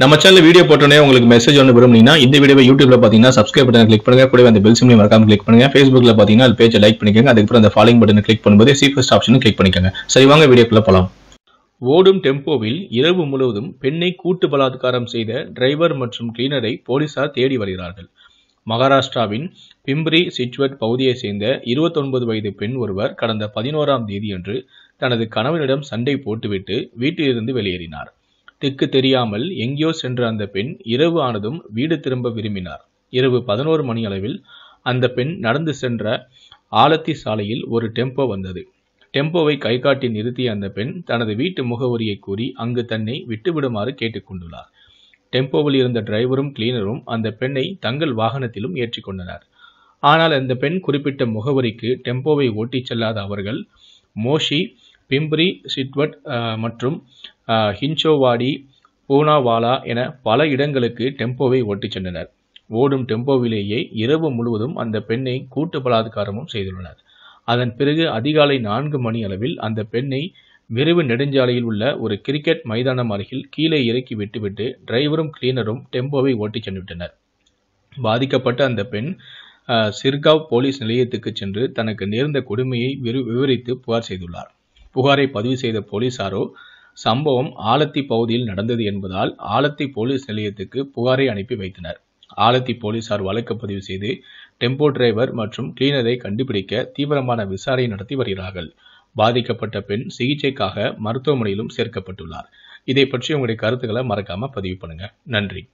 நம்ம channel video போட்டோன்னே உங்களுக்கு மெசேஜ் ஒன்று விரும்புனீங்கன்னா இந்த வீடியோ யூடியூப்ல பார்த்தீங்கன்னா சப்ஸ்கிரைப் பட்டன் கிளிக் பண்ணுங்க கூட அந்த பெல் சிம்லையும் மறக்காம கிளிக் பண்ணுங்க ஃபேஸ்புக்ல பார்த்தீங்கன்னா அது பேஜை லைக் பண்ணிக்கோங்க அதுக்கப்புறம் அந்த ஃபாலோயிங் பட்டன் கிளிக் பண்ணும்போது சீஃபஸ்ட் ஆப்ஷனும் கிளிக் பண்ணிக்கோங்க சரி வாங்க வீடியோக்குள்ள போகலாம் ஓடும் டெம்போவில் இரவு முழுவதும் பெண்ணை கூட்டு பலாத்காரம் செய்த டிரைவர் மற்றும் கிளீனரை போலீசார் தேடி வருகிறார்கள் மகாராஷ்டிராவின் பிம்ப்ரி சிச்வட் பகுதியைச் சேர்ந்த இருபத்தொன்பது வயது பெண் ஒருவர் கடந்த பதினோராம் தேதியன்று தனது கணவனிடம் சண்டை போட்டுவிட்டு வீட்டிலிருந்து வெளியேறினார் திக்கு தெரியாமல் எங்கேயோ சென்ற அந்த பெண் இரவு ஆனதும் வீடு திரும்ப விரும்பினார் இரவு பதினோரு மணி அளவில் அந்த பெண் நடந்து சென்ற ஆலத்தி சாலையில் ஒரு டெம்போ வந்தது டெம்போவை கைகாட்டி நிறுத்திய அந்த பெண் தனது வீட்டு முகவரியை கூறி அங்கு தன்னை விட்டுவிடுமாறு கேட்டுக்கொண்டுள்ளார் டெம்போவில் இருந்த டிரைவரும் கிளீனரும் அந்த பெண்ணை தங்கள் வாகனத்திலும் ஏற்றிக்கொண்டனர் ஆனால் அந்த பெண் குறிப்பிட்ட முகவரிக்கு டெம்போவை ஓட்டிச் செல்லாத அவர்கள் மோஷி பிம்பிரி சிட்வட் மற்றும் ஹின்சோவாடி பூனாவாலா என பல இடங்களுக்கு டெம்போவை ஓட்டிச் சென்றனர் ஓடும் டெம்போவிலேயே இரவு முழுவதும் அந்த பெண்ணை கூட்டு பலாத்காரமும் செய்துள்ளனர் அதன் பிறகு அதிகாலை நான்கு மணி அளவில் அந்த பெண்ணை விரைவு நெடுஞ்சாலையில் உள்ள ஒரு கிரிக்கெட் மைதானம் அருகில் கீழே இறக்கி விட்டுவிட்டு டிரைவரும் கிளீனரும் டெம்போவை ஓட்டிச் சென்றுவிட்டனர் பாதிக்கப்பட்ட அந்த பெண் சிர்காவ் போலீஸ் நிலையத்துக்கு சென்று தனக்கு நேர்ந்த கொடுமையை விவரித்து புகார் செய்துள்ளார் புகாரை பதிவு செய்த போலீசாரோ சம்பவம் ஆலத்தி பகுதியில் நடந்தது என்பதால் ஆலத்தி போலீஸ் நிலையத்துக்கு புகாரை அனுப்பி வைத்தனர் ஆலத்தி போலீசார் வழக்கு பதிவு செய்து டெம்போ டிரைவர் மற்றும் கிளீனரை கண்டுபிடிக்க தீவிரமான விசாரணை நடத்தி வருகிறார்கள் பாதிக்கப்பட்ட பெண் சிகிச்சைக்காக மருத்துவமனையிலும் சேர்க்கப்பட்டுள்ளார் இதை பற்றி உங்களுடைய கருத்துக்களை மறக்காம பதிவு பண்ணுங்க நன்றி